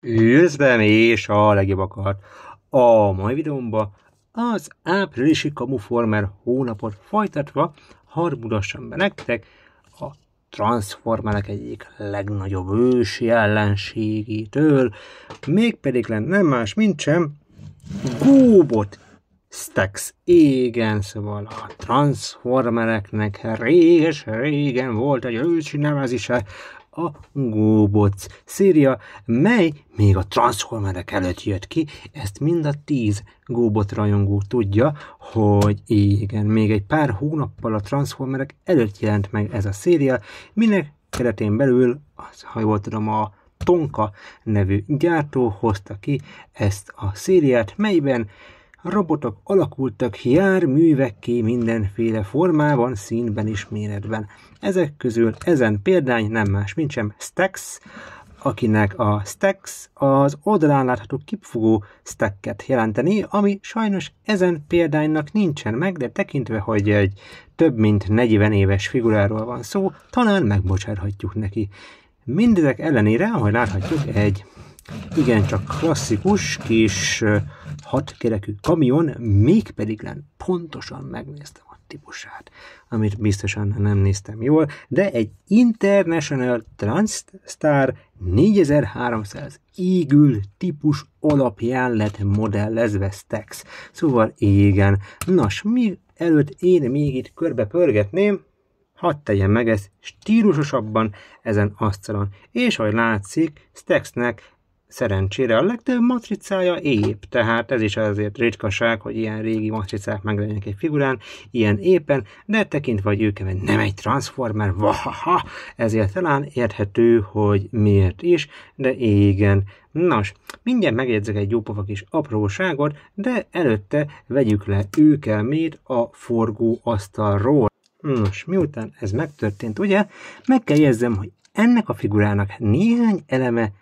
Üdvözlöm és a akart. A mai videómban az áprilisi kamuformer hónapot folytatva harmulassam be nektek a Transformerek egyik legnagyobb ősi ellenségétől, mégpedig lenne nem más, mint sem Góbot Stax. Igen, szóval a Transformereknek réges-régen volt egy ősi nevezése, a Gobots széria, mely még a Transformerek előtt jött ki, ezt mind a tíz Gobot rajongó tudja, hogy igen, még egy pár hónappal a Transformerek előtt jelent meg ez a széria, minek keretén belül, az, ha jól tudom, a Tonka nevű gyártó hozta ki ezt a szériát, melyben robotok alakultak járművekké mindenféle formában, színben és méretben. Ezek közül ezen példány nem más, mint sem Stax, akinek a Stax az oldalán látható kipfogó stacket jelenteni, ami sajnos ezen példánynak nincsen meg, de tekintve, hogy egy több mint 40 éves figuráról van szó, talán megbocsáthatjuk neki. Mindezek ellenére, ahogy láthatjuk, egy igen, csak klasszikus kis hatkerekű kamion, mégpedig len pontosan megnéztem a típusát, amit biztosan nem néztem jól, de egy International Transstar 4300 égül típus alapján lett modellezve Stex. Szóval igen, nos, mi előtt én még itt körbe pörgetném, hadd tegyem meg ezt stílusosabban ezen asztalon. És ahogy látszik, Stexnek Szerencsére a legtöbb matricája épp, tehát ez is azért ritkaság, hogy ilyen régi matricák meglegyenek egy figurán, ilyen éppen, de tekintve, hogy őkemen nem egy transformer, vahaha, ezért talán érthető, hogy miért is, de igen. Nos, mindjárt megjegyzek egy jópofa kis apróságot, de előtte vegyük le őkelmét a forgóasztalról. Nos, miután ez megtörtént, ugye, meg kell jezzem, hogy ennek a figurának néhány eleme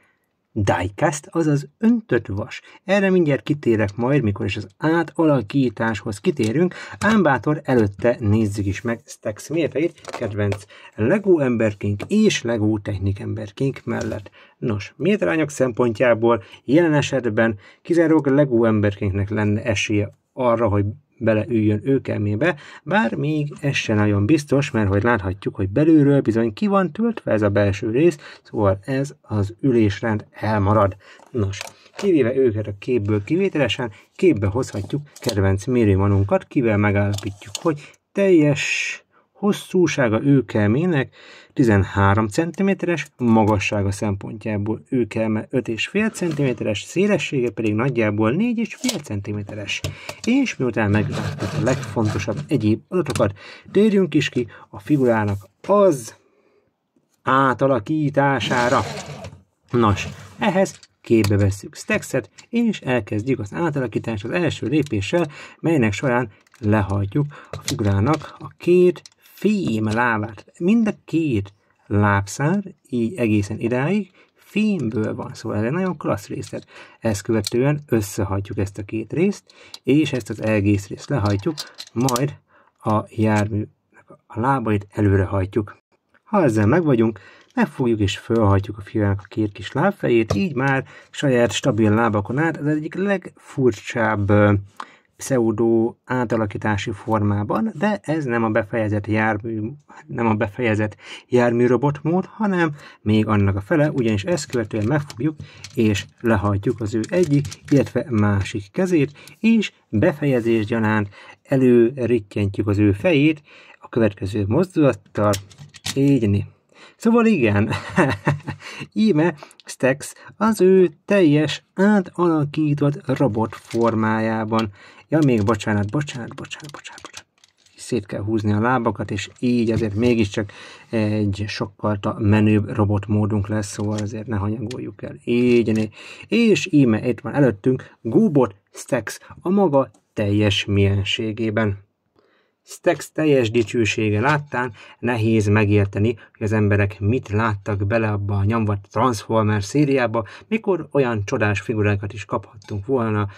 Diecast, azaz öntött vas. Erre mindjárt kitérek majd, mikor is az átalakításhoz kitérünk, ám bátor előtte nézzük is meg Stax mérteit, kedvenc LEGO emberkénk és LEGO emberkénk mellett. Nos, mértrányok szempontjából jelen esetben kizárólag LEGO emberkénknek lenne esélye arra, hogy beleüljön ő elmébe, bár még ez se nagyon biztos, mert hogy láthatjuk, hogy belülről bizony ki van töltve ez a belső rész, szóval ez az ülésrend elmarad. Nos, kivéve őket a képből kivételesen, képbe hozhatjuk kedvenc mérőmanunkat, kivel megállapítjuk, hogy teljes Hosszúsága őkelmének 13 cm-es, magassága szempontjából őkelme 5,5 cm-es, szélessége pedig nagyjából 4,5 cm-es. És miután megláttad a legfontosabb egyéb adatokat, térjünk is ki a figurának az átalakítására. Nos, ehhez képbe vesszük Stexet, és elkezdjük az átalakítást az első lépéssel, melynek során lehajtjuk a figurának a két fém lávát, mind a két lábszár, így egészen idáig, fémből van, szóval ez egy nagyon klassz részlet. Ezt követően összehajtjuk ezt a két részt, és ezt az egész részt lehajtjuk, majd a jármű a lábait előre hajtjuk. Ha ezzel meg vagyunk, megfogjuk és fölhajtjuk a fiának a két kis lábfejét, így már saját stabil lábakon át, ez egyik legfurcsább pseudo átalakítási formában, de ez nem a befejezett jármű, nem a befejezett robot mód, hanem még annak a fele, ugyanis ezt követően megfogjuk és lehajtjuk az ő egyik, illetve másik kezét, és befejezés gyanánt előrikkentjük az ő fejét a következő mozdulattal, így Szóval igen, íme Stex az ő teljes átalakított robot formájában. Ja, még bocsánat, bocsánat, bocsánat, bocsánat, bocsánat szét kell húzni a lábakat, és így azért mégiscsak egy sokkal menőbb módunk lesz, szóval azért ne hanyagoljuk el. Így, és íme itt van előttünk Gubot Stex a maga teljes mienségében. Stex teljes dicsősége láttán nehéz megérteni, hogy az emberek mit láttak bele abba a nyomvat Transformer szériába, mikor olyan csodás figurákat is kaphattunk volna,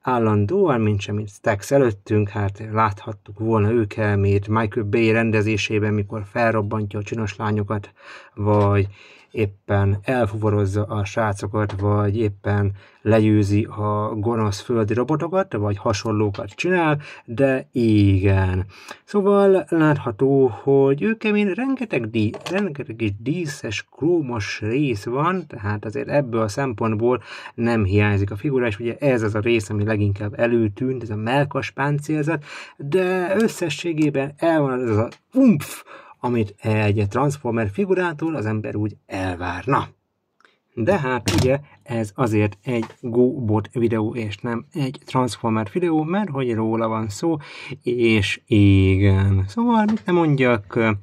állandóan, mint sem Stex előttünk, hát láthattuk volna ők elmét Michael Bay rendezésében, mikor felrobbantja a csinos lányokat, vagy éppen elfuvarozza a srácokat, vagy éppen legyőzi a gonosz földi robotokat, vagy hasonlókat csinál, de igen. Szóval látható, hogy ő kemény rengeteg, dí- rengeteg díszes, krómos rész van, tehát azért ebből a szempontból nem hiányzik a figura, és ugye ez az a rész, ami leginkább előtűnt, ez a melkas páncélzat, de összességében el van az a umf, amit egy Transformer figurától az ember úgy elvárna. De hát ugye ez azért egy GoBot videó, és nem egy Transformer videó, mert hogy róla van szó, és igen. Szóval mit nem mondjak,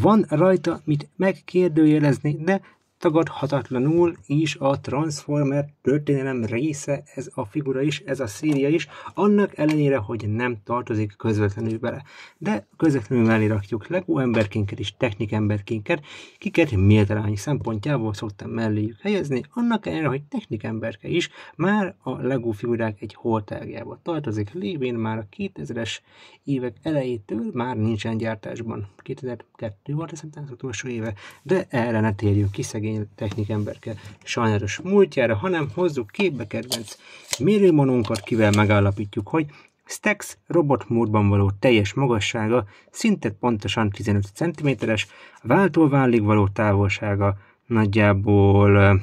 van rajta mit megkérdőjelezni, de tagadhatatlanul is a Transformer történelem része ez a figura is, ez a széria is, annak ellenére, hogy nem tartozik közvetlenül bele. De közvetlenül mellé rakjuk Lego emberkénket és technik emberkénket, kiket méltarány szempontjából szoktam melléjük helyezni, annak ellenére, hogy technik emberke is már a Lego figurák egy holtágjába tartozik, lévén már a 2000-es évek elejétől már nincsen gyártásban. 2002 volt, szerintem az utolsó éve, de erre ne térjünk ki szegény szegény emberke sajnálatos múltjára, hanem hozzuk képbe kedvenc mérőmonunkat, kivel megállapítjuk, hogy Stax módban való teljes magassága szinte pontosan 15 cm-es, váltóvállig való távolsága nagyjából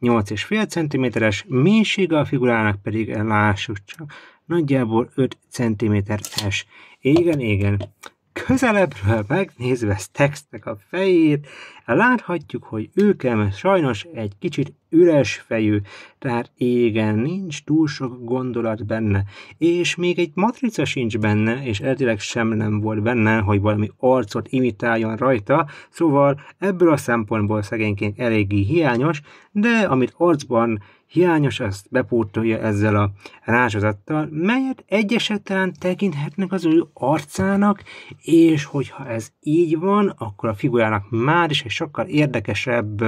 8,5 cm-es, mélysége a figurának pedig eh, lássuk csak, nagyjából 5 cm-es. Igen, igen. Közelebbről megnézve Stexnek a fejét, Láthatjuk, hogy őkem sajnos egy kicsit üres fejű, tehát égen nincs túl sok gondolat benne, és még egy matrica sincs benne, és eredetileg sem nem volt benne, hogy valami arcot imitáljon rajta, szóval ebből a szempontból szegényként eléggé hiányos, de amit arcban hiányos, azt bepótolja ezzel a rázsazattal, melyet egyesetlen tekinthetnek az ő arcának, és hogyha ez így van, akkor a figurának már is egy sokkal érdekesebb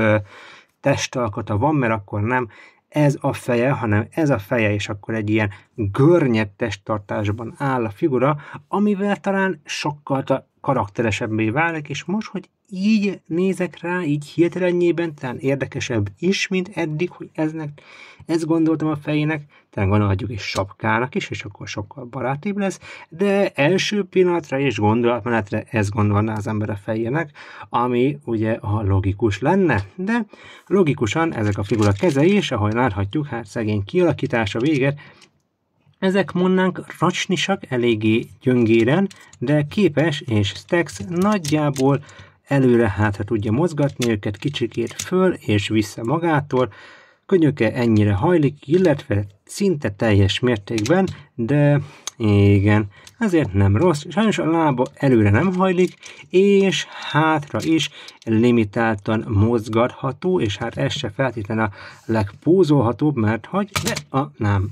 testalkata van, mert akkor nem ez a feje, hanem ez a feje, és akkor egy ilyen görnyed testtartásban áll a figura, amivel talán sokkal karakteresebbé válik, és most, hogy így nézek rá, így hirtelennyében, talán érdekesebb is, mint eddig, hogy eznek, ezt gondoltam a fejének, talán gondolhatjuk is sapkának is, és akkor sokkal barátibb lesz, de első pillanatra és gondolatmenetre ezt gondolná az ember a fejének, ami ugye a logikus lenne, de logikusan ezek a figura kezei, és ahogy láthatjuk, hát szegény kialakítása véget, ezek mondnánk racsnisak eléggé gyöngéren, de képes és Stex nagyjából előre-hátra tudja mozgatni őket kicsikét föl és vissza magától, könyöke ennyire hajlik, illetve szinte teljes mértékben, de igen, ezért nem rossz. Sajnos a lába előre nem hajlik, és hátra is limitáltan mozgatható, és hát ez se feltétlenül a legpózolhatóbb, mert hogy... De, a, nem.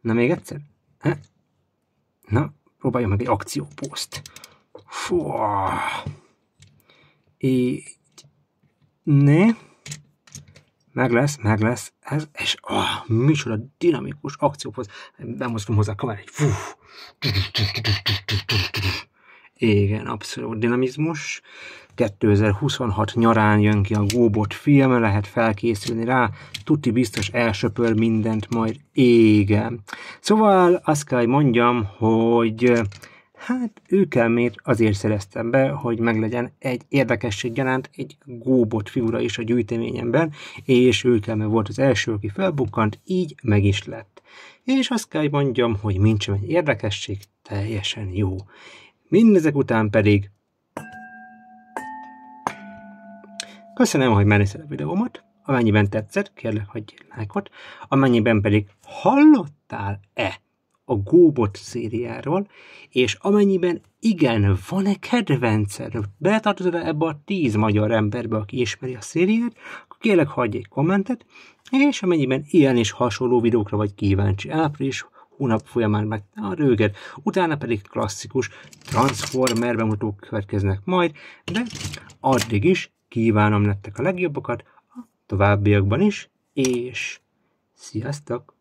Na még egyszer. Na, próbáljuk meg egy akciópózt. Fú így ne, meg lesz, meg lesz, ez, és oh, micsoda dinamikus akcióhoz, bemozgom hozzá a kamerát, egy fú, igen, abszolút dinamizmus. 2026 nyarán jön ki a Gobot film, lehet felkészülni rá, tuti biztos elsöpör mindent majd égen. Szóval azt kell, hogy mondjam, hogy Hát őkelmét azért szereztem be, hogy meglegyen egy érdekesség gyanánt egy góbot figura is a gyűjteményemben, és őkelme volt az első, aki felbukkant, így meg is lett. És azt kell, hogy mondjam, hogy mint egy érdekesség, teljesen jó. Mindezek után pedig Köszönöm, hogy megnézted a videómat, amennyiben tetszett, kérlek, hagyj lájkot, amennyiben pedig hallottál-e a Góbot szériáról, és amennyiben igen, van-e kedvenced, beletartozol ebbe a tíz magyar emberbe, aki ismeri a szériát, akkor kérlek hagyj egy kommentet, és amennyiben ilyen és hasonló videókra vagy kíváncsi április hónap folyamán meg a röget, utána pedig klasszikus Transformer bemutók következnek majd, de addig is kívánom nektek a legjobbakat a továbbiakban is, és sziasztok!